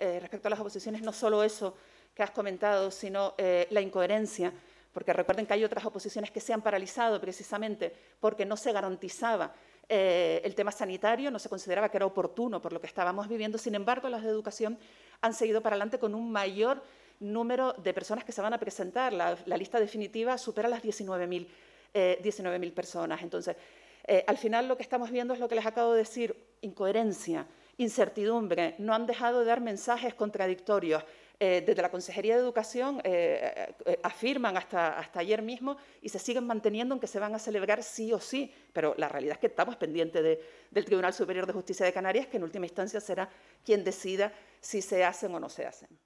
Eh, respecto a las oposiciones, no solo eso que has comentado, sino eh, la incoherencia, porque recuerden que hay otras oposiciones que se han paralizado precisamente porque no se garantizaba eh, el tema sanitario, no se consideraba que era oportuno por lo que estábamos viviendo, sin embargo las de educación han seguido para adelante con un mayor número de personas que se van a presentar, la, lista definitiva supera las 19.000 personas. Entonces, al final lo que estamos viendo es lo que les acabo de decir, incoherencia incertidumbre, no han dejado de dar mensajes contradictorios. Eh, desde la Consejería de Educación eh, eh, afirman hasta, hasta ayer mismo y se siguen manteniendo en que se van a celebrar sí o sí, pero la realidad es que estamos pendientes del Tribunal Superior de Justicia de Canarias, que en última instancia será quien decida si se hacen o no se hacen.